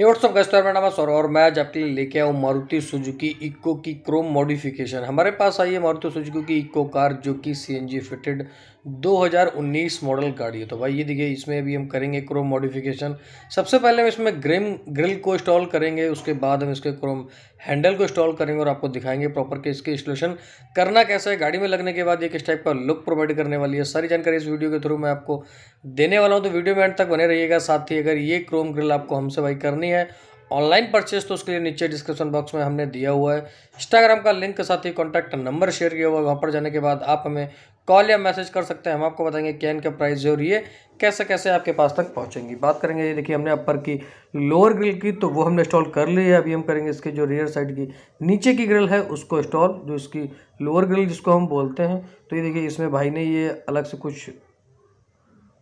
हे WhatsApp Gustor मेरा sir और मैं आज आपके लिए लेके आऊँ मारुति सुजुकी इको की क्रोम मॉडिफिकेशन हमारे पास आई है मारुति सुजुकी की इको कार जो कि सीएनजी फिटेड 2019 मॉडल गाड़ी है तो भाई ये देखिए इसमें अभी हम करेंगे क्रोम मॉडिफिकेशन सबसे पहले हम इसमें ग्रिम ग्रिल को इंस्टॉल करेंगे उसके बाद हम इसके क्रोम हैंडल को इंस्टॉल करेंगे और आपको दिखाएंगे प्रॉपर के इसके इंस्टॉलेशन करना कैसा है गाड़ी में लगने के बाद ये किस टाइप का लुक प्रोवाइड करने वाली है सारी जानकारी इस वीडियो के थ्रू मैं आपको देने वाला हूँ तो वीडियो में एंड तक बने रहिएगा साथ ही अगर ये क्रोम ग्रिल आपको हमसे भाई करनी है ऑनलाइन परचेज तो उसके लिए नीचे डिस्क्रिप्शन बॉक्स में हमने दिया हुआ है इंस्टाग्राम का लिंक के साथ ही कॉन्टैक्ट नंबर शेयर किया हुआ है वहाँ पर जाने के बाद आप हमें कॉल या मैसेज कर सकते हैं हम आपको बताएंगे कैन का प्राइस जो रही है कैसे कैसे आपके पास तक पहुंचेंगी बात करेंगे ये देखिए हमने अपर की लोअर ग्रिल की तो वो हमने इंस्टॉल कर ली है अभी हम करेंगे इसके जो रियर साइड की नीचे की ग्रिल है उसको इंस्टॉल जो इसकी लोअर ग्रिल जिसको हम बोलते हैं तो ये देखिए इसमें भाई ने ये अलग से कुछ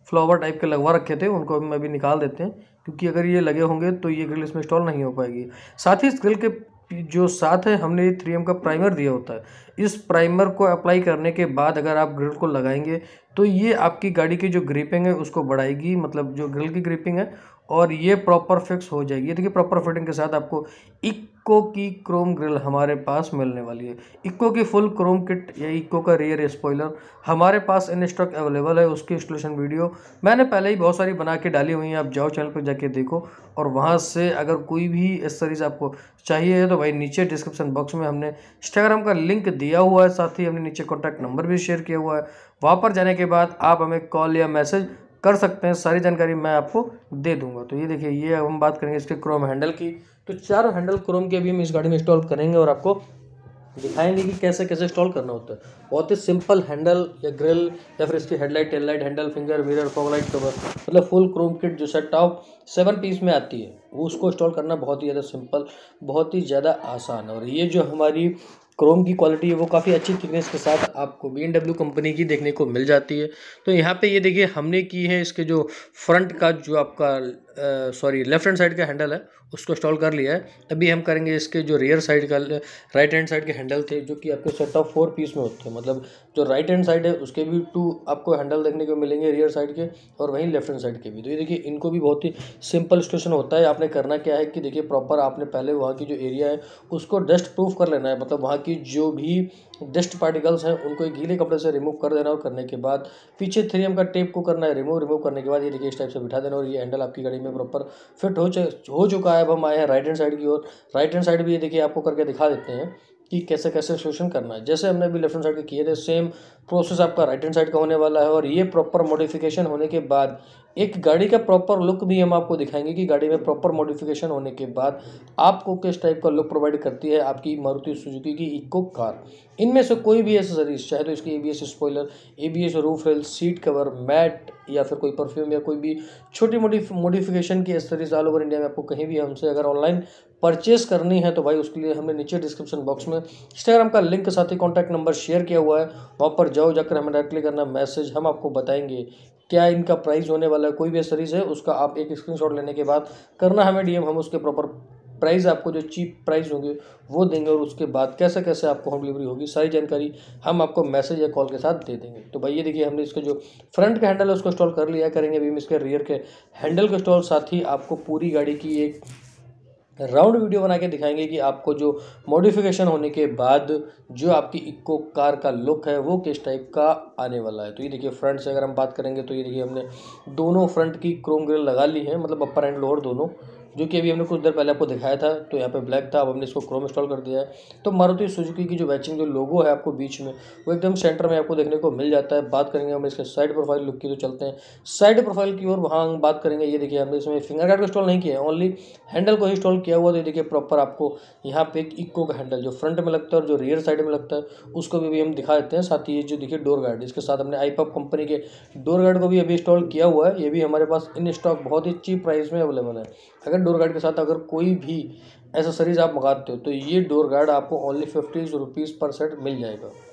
फ्लावर टाइप के लगवा रखे थे उनको हम अभी निकाल देते हैं क्योंकि अगर ये लगे होंगे तो ये ग्रिल इसमें इंस्टॉल नहीं हो पाएगी साथ ही इस ग्रिल के जो साथ है हमने थ्री एम का प्राइमर दिया होता है इस प्राइमर को अप्लाई करने के बाद अगर आप ग्रिल को लगाएंगे तो ये आपकी गाड़ी की जो ग्रिपिंग है उसको बढ़ाएगी मतलब जो ग्रिल की ग्रिपिंग है और ये प्रॉपर फिक्स हो जाएगी ये देखिए प्रॉपर फिटिंग के साथ आपको इक्को की क्रोम ग्रिल हमारे पास मिलने वाली है इक्को की फुल क्रोम किट या इक्को का रियर स्पॉइलर हमारे पास इन स्टॉक अवेलेबल है उसकी इंस्टॉलेशन वीडियो मैंने पहले ही बहुत सारी बना के डाली हुई हैं आप जाओ चैनल पर जाके देखो और वहाँ से अगर कोई भी इस सीरीज़ आपको चाहिए तो भाई नीचे डिस्क्रिप्शन बॉक्स में हमने इंस्टाग्राम का लिंक दिया हुआ है साथ ही हमने नीचे कॉन्टैक्ट नंबर भी शेयर किया हुआ है वहाँ पर जाने के बाद आप हमें कॉल या मैसेज कर सकते हैं सारी जानकारी मैं आपको दे दूंगा तो ये देखिए ये अब हम बात करेंगे इसके क्रोम हैंडल की तो चार हैंडल क्रोम के भी हम इस गाड़ी में इंस्टॉल करेंगे और आपको दिखाएंगे कि कैसे कैसे इंस्टॉल करना होता है बहुत ही सिंपल हैंडल या ग्रिल या फिर इसकी headlight taillight handle finger mirror fog cover मतलब फुल क्रोम किट जो सेट टॉप सेवन पीस में आती है उसको इंस्टॉल करना बहुत ही ज़्यादा सिंपल बहुत ही ज़्यादा आसान और ये जो हमारी क्रोम की क्वालिटी है वो काफ़ी अच्छी थिकनेस के साथ आपको बी कंपनी की देखने को मिल जाती है तो यहाँ पे ये देखिए हमने की है इसके जो फ्रंट का जो आपका सॉरी लेफ्ट हैंड साइड का हैंडल है उसको इंस्टॉल कर लिया है अभी हम करेंगे इसके जो रियर साइड का राइट हैंड साइड के हैंडल थे जो कि आपके सेट ऑफ फोर पीस में होते हैं मतलब जो राइट हैंड साइड है उसके भी टू आपको हैंडल देखने को मिलेंगे रियर साइड के और वहीं लेफ्ट हैंड साइड के भी तो ये देखिए इनको भी बहुत ही सिंपल स्टेशन होता है आपने करना क्या है कि देखिए प्रॉपर आपने पहले वहाँ की जो एरिया है उसको डस्ट प्रूफ कर लेना है मतलब वहाँ की जो भी डस्ट पार्टिकल्स हैं उनको एक गीले कपड़े से रिमूव कर देना और करने के बाद पीछे थ्री का टेप को करना है रिमूव रिमूव करने के बाद ये देखिए इस टाइप से बिठा देना और ये हैंडल आपकी गाड़ी में प्रॉपर फिट हो हो चुका है अब हम आए हैं राइट हैंड साइड की ओर राइट हैंड साइड भी ये देखिए आपको करके दिखा देते हैं कि कैसे कैसे सोल्यूशन करना है जैसे हमने अभी लेफ्ट हैंड साइड के किए थे सेम प्रोसेस आपका राइट हैंड साइड का होने वाला है और ये प्रॉपर मॉडिफिकेशन होने के बाद एक गाड़ी का प्रॉपर लुक भी हम आपको दिखाएंगे कि गाड़ी में प्रॉपर मॉडिफिकेशन होने के बाद आपको किस टाइप का लुक प्रोवाइड करती है आपकी मारुति सुजुकी की इको कार इनमें से कोई भी एसेसरीज चाहे तो इसकी ABS spoiler ABS roof rail seat cover mat या फिर कोई परफ्यूम या कोई भी छोटी मोटी मॉडिफिकेशन की एसेसरीज ऑल ओवर इंडिया में आपको कहीं भी हमसे अगर ऑनलाइन परचेस करनी है तो भाई उसके लिए हमने नीचे डिस्क्रिप्शन बॉक्स में इंस्टाग्राम का लिंक के साथ ही कॉन्टैक्ट नंबर शेयर किया हुआ है वहाँ पर जाओ जाकर हमें डायरेक्टली करना मैसेज हम आपको बताएंगे क्या इनका प्राइस होने वाला है कोई भी सीरीज़ है उसका आप एक स्क्रीनशॉट लेने के बाद करना हमें डीएम हम उसके प्रॉपर प्राइस आपको जो चीप प्राइस होंगे वो देंगे और उसके बाद कैसे कैसे आपको होम डिलीवरी होगी सारी जानकारी हम आपको मैसेज या कॉल के साथ दे देंगे तो भाई ये देखिए हमने इसका जो फ्रंट का हैंडल है उसको इंस्टॉल कर लिया करेंगे अभी हम इसके रियर के हैंडल को इंस्टॉल साथ ही आपको पूरी गाड़ी की एक राउंड वीडियो बना के दिखाएंगे कि आपको जो मॉडिफिकेशन होने के बाद जो आपकी इक्को कार का लुक है वो किस टाइप का आने वाला है तो ये देखिए फ्रंट से अगर हम बात करेंगे तो ये देखिए हमने दोनों फ्रंट की क्रोम ग्रिल लगा ली है मतलब अपर एंड लोअर दोनों जो कि अभी हमने कुछ देर पहले आपको दिखाया था तो यहाँ पे ब्लैक था अब हमने इसको क्रोम इंस्टॉल कर दिया है तो मारुति सुजुकी की जो बैचिंग जो लोगो है आपको बीच में वो एकदम सेंटर में आपको देखने को मिल जाता है बात करेंगे हम इसके साइड प्रोफाइल लुक की तो चलते हैं साइड प्रोफाइल की ओर वहाँ हम बात करेंगे ये देखिए हमने इसमें फिंगर गार्ड को इंस्टॉल नहीं किया है ओनली हैंडल को इंस्टॉल किया हुआ तो ये देखिए प्रॉपर आपको यहाँ पे एक इक्को का हैंडल जो फ्रंट में लगता है और जो रियर साइड में लगता है उसको भी हम दिखा देते हैं साथ ही ये जो देखिए डोर गार्ड इसके साथ हमने आई कंपनी के डोर गार्ड को भी अभी इंस्टॉल किया हुआ है ये भी हमारे पास इन स्टॉक बहुत ही चीप प्राइस में अवेलेबल है अगर डोर गार्ड के साथ अगर कोई भी एसेसरीज़ आप मंगाते हो तो ये डोर गार्ड आपको ओनली फिफ्टी रुपीज़ पर सेट मिल जाएगा